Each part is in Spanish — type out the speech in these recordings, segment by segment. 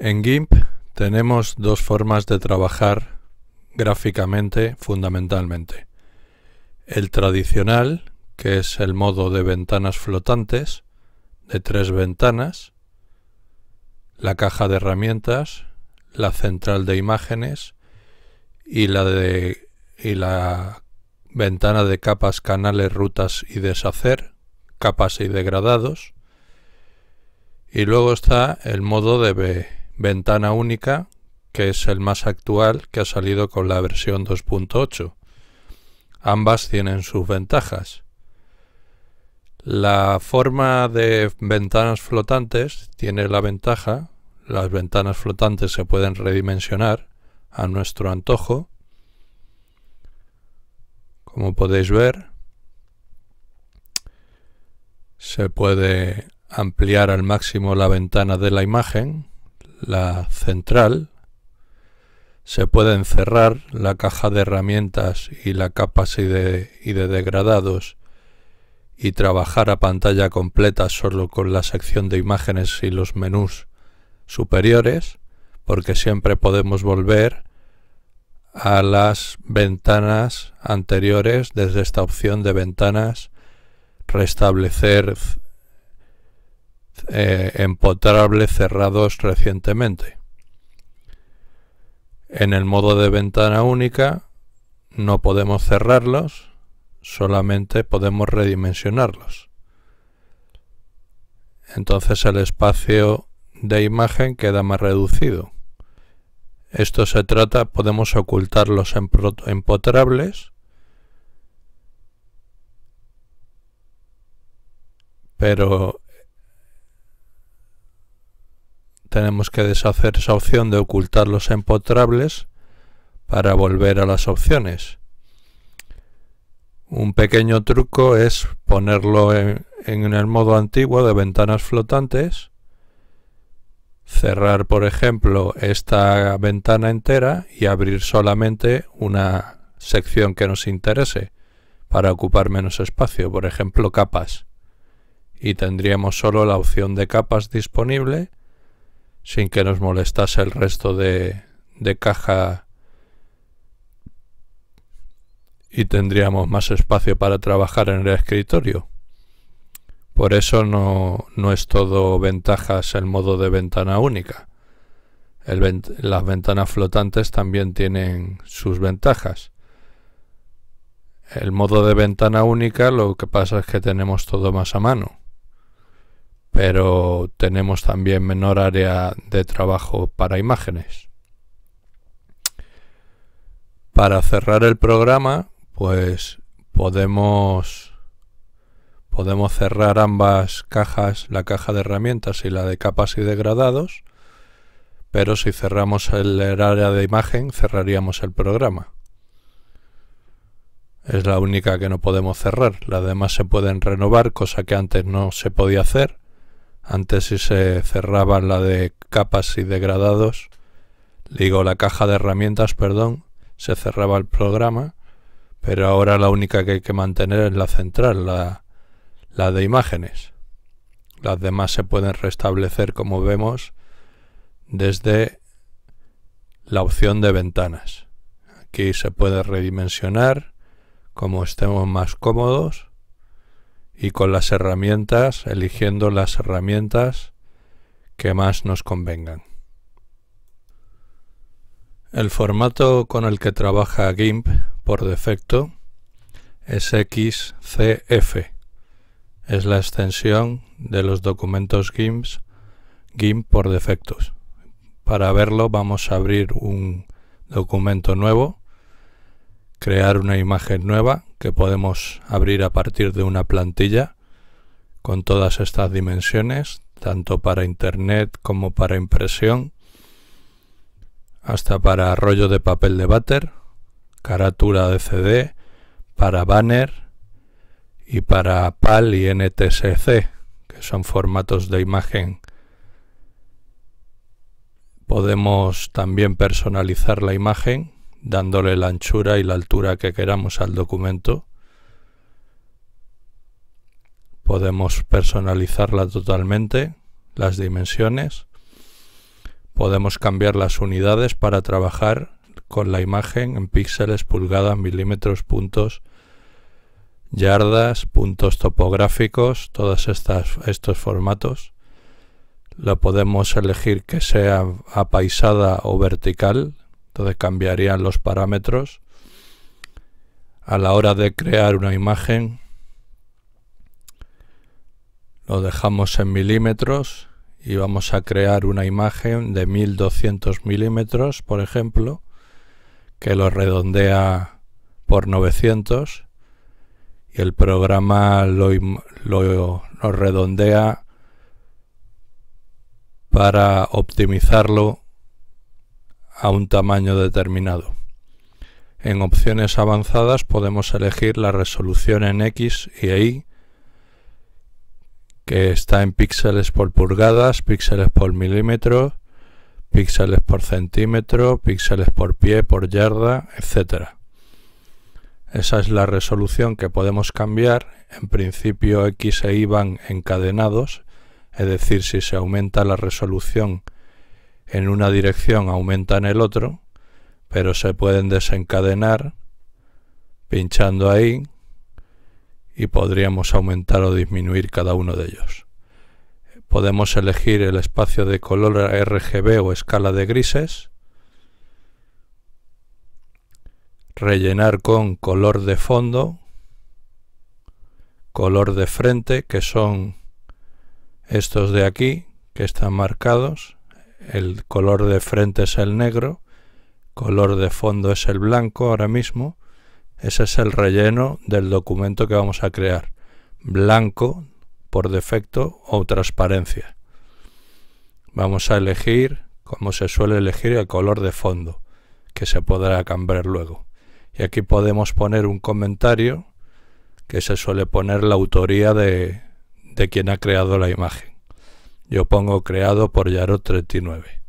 En GIMP tenemos dos formas de trabajar gráficamente fundamentalmente. El tradicional, que es el modo de ventanas flotantes, de tres ventanas, la caja de herramientas, la central de imágenes y la, de, y la ventana de capas, canales, rutas y deshacer, capas y degradados. Y luego está el modo de ventana única, que es el más actual que ha salido con la versión 2.8. Ambas tienen sus ventajas. La forma de ventanas flotantes tiene la ventaja, las ventanas flotantes se pueden redimensionar a nuestro antojo, como podéis ver, se puede ampliar al máximo la ventana de la imagen la central, se pueden cerrar la caja de herramientas y la capa de, y de degradados y trabajar a pantalla completa solo con la sección de imágenes y los menús superiores, porque siempre podemos volver a las ventanas anteriores desde esta opción de ventanas, restablecer eh, empotrables cerrados recientemente. En el modo de ventana única no podemos cerrarlos, solamente podemos redimensionarlos. Entonces el espacio de imagen queda más reducido. Esto se trata, podemos ocultar los empotrables, pero tenemos que deshacer esa opción de ocultar los empotrables para volver a las opciones. Un pequeño truco es ponerlo en, el modo antiguo de ventanas flotantes, cerrar por ejemplo esta ventana entera y abrir solamente una sección que nos interese para ocupar menos espacio, por ejemplo capas. Y tendríamos solo la opción de capas disponible sin que nos molestase el resto de, de caja y tendríamos más espacio para trabajar en el escritorio. Por eso no, no es todo ventajas el modo de ventana única. las ventanas flotantes también tienen sus ventajas. El modo de ventana única lo que pasa es que tenemos todo más a mano pero tenemos también menor área de trabajo para imágenes. Para cerrar el programa, pues podemos podemos cerrar ambas cajas, la caja de herramientas y la de capas y degradados, pero si cerramos el área de imagen cerraríamos el programa. Es la única que no podemos cerrar, las demás se pueden renovar, cosa que antes no se podía hacer antes si se cerraba la de capas y degradados, digo la caja de herramientas, perdón, se cerraba el programa, pero ahora la única que hay que mantener es la central, la, la de imágenes. Las demás se pueden restablecer, como vemos, desde la opción de ventanas. Aquí se puede redimensionar como estemos más cómodos y con las herramientas, eligiendo las herramientas que más nos convengan. El formato con el que trabaja GIMP por defecto es XCF. Es la extensión de los documentos GIMP, GIMP por defectos. Para verlo vamos a abrir un documento nuevo crear una imagen nueva que podemos abrir a partir de una plantilla con todas estas dimensiones, tanto para internet como para impresión, hasta para rollo de papel de váter, carátula de CD, para banner y para PAL y NTSC, que son formatos de imagen. Podemos también personalizar la imagen dándole la anchura y la altura que queramos al documento. Podemos personalizarla totalmente, las dimensiones. Podemos cambiar las unidades para trabajar con la imagen en píxeles, pulgadas, milímetros, puntos, yardas, puntos topográficos, todos estos formatos. Lo podemos elegir que sea apaisada o vertical, entonces cambiarían los parámetros a la hora de crear una imagen. Lo dejamos en milímetros y vamos a crear una imagen de 1200 milímetros, por ejemplo, que lo redondea por 900 y el programa lo, lo redondea para optimizarlo a un tamaño determinado. En opciones avanzadas podemos elegir la resolución en X y e Y, que está en píxeles por pulgadas, píxeles por milímetro, píxeles por centímetro, píxeles por pie, por yarda, etc. Esa es la resolución que podemos cambiar. En principio X e Y van encadenados, es decir, si se aumenta la resolución en una dirección aumenta en el otro, pero se pueden desencadenar pinchando ahí y podríamos aumentar o disminuir cada uno de ellos. Podemos elegir el espacio de color RGB o escala de grises, rellenar con color de fondo, color de frente, que son estos de aquí, que están marcados, el color de frente es el negro, color de fondo es el blanco ahora mismo. Ese es el relleno del documento que vamos a crear. Blanco por defecto o transparencia. Vamos a elegir, como se suele elegir, el color de fondo, que se podrá cambiar luego. Y aquí podemos poner un comentario que se suele poner la autoría de, de quien ha creado la imagen. Yo pongo creado por Yarot 39.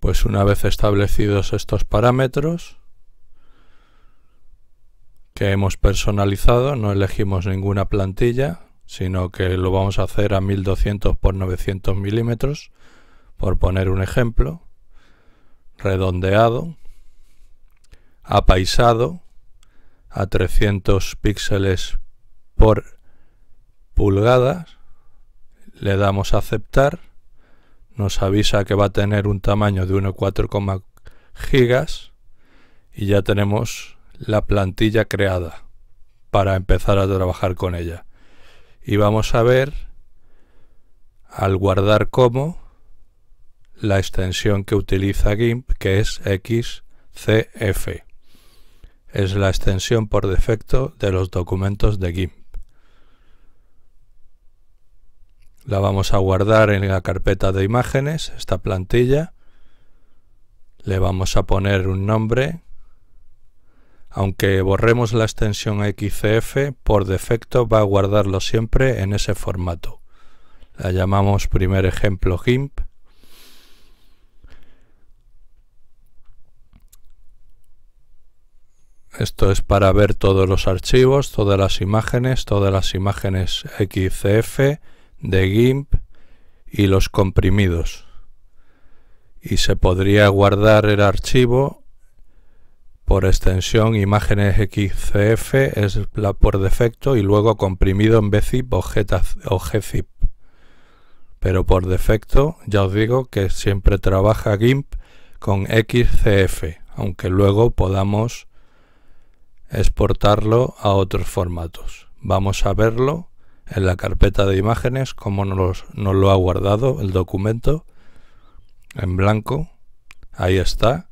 Pues una vez establecidos estos parámetros que hemos personalizado, no elegimos ninguna plantilla, sino que lo vamos a hacer a 1200 por 900 milímetros, por poner un ejemplo, redondeado, apaisado a 300 píxeles por pulgadas, le damos a aceptar, nos avisa que va a tener un tamaño de 1,4 gigas y ya tenemos la plantilla creada para empezar a trabajar con ella. Y vamos a ver al guardar como la extensión que utiliza GIMP que es XCF. Es la extensión por defecto de los documentos de GIMP. la vamos a guardar en la carpeta de imágenes, esta plantilla. Le vamos a poner un nombre. Aunque borremos la extensión XCF, por defecto va a guardarlo siempre en ese formato. La llamamos primer ejemplo GIMP. Esto es para ver todos los archivos, todas las imágenes, todas las imágenes XCF, de GIMP y los comprimidos. Y se podría guardar el archivo por extensión imágenes XCF es la por defecto y luego comprimido en BZIP o, o GZIP. Pero por defecto ya os digo que siempre trabaja GIMP con XCF, aunque luego podamos exportarlo a otros formatos. Vamos a verlo en la carpeta de imágenes como nos, nos lo ha guardado el documento en blanco. Ahí está,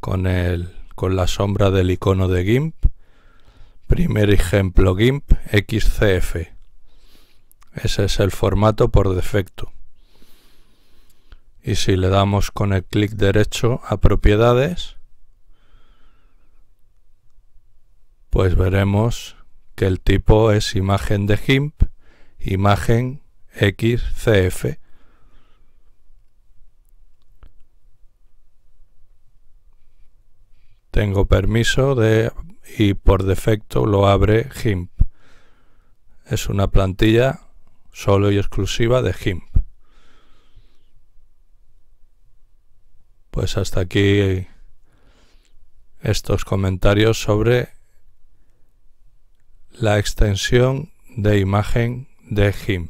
con la sombra del icono de GIMP. Primer ejemplo GIMP XCF. Ese es el formato por defecto. Y si le damos con el clic derecho a propiedades, pues veremos que el tipo es imagen de GIMP imagen XCF. Tengo permiso de y por defecto lo abre GIMP. Es una plantilla solo y exclusiva de GIMP. Pues hasta aquí estos comentarios sobre la extensión de imagen de Him.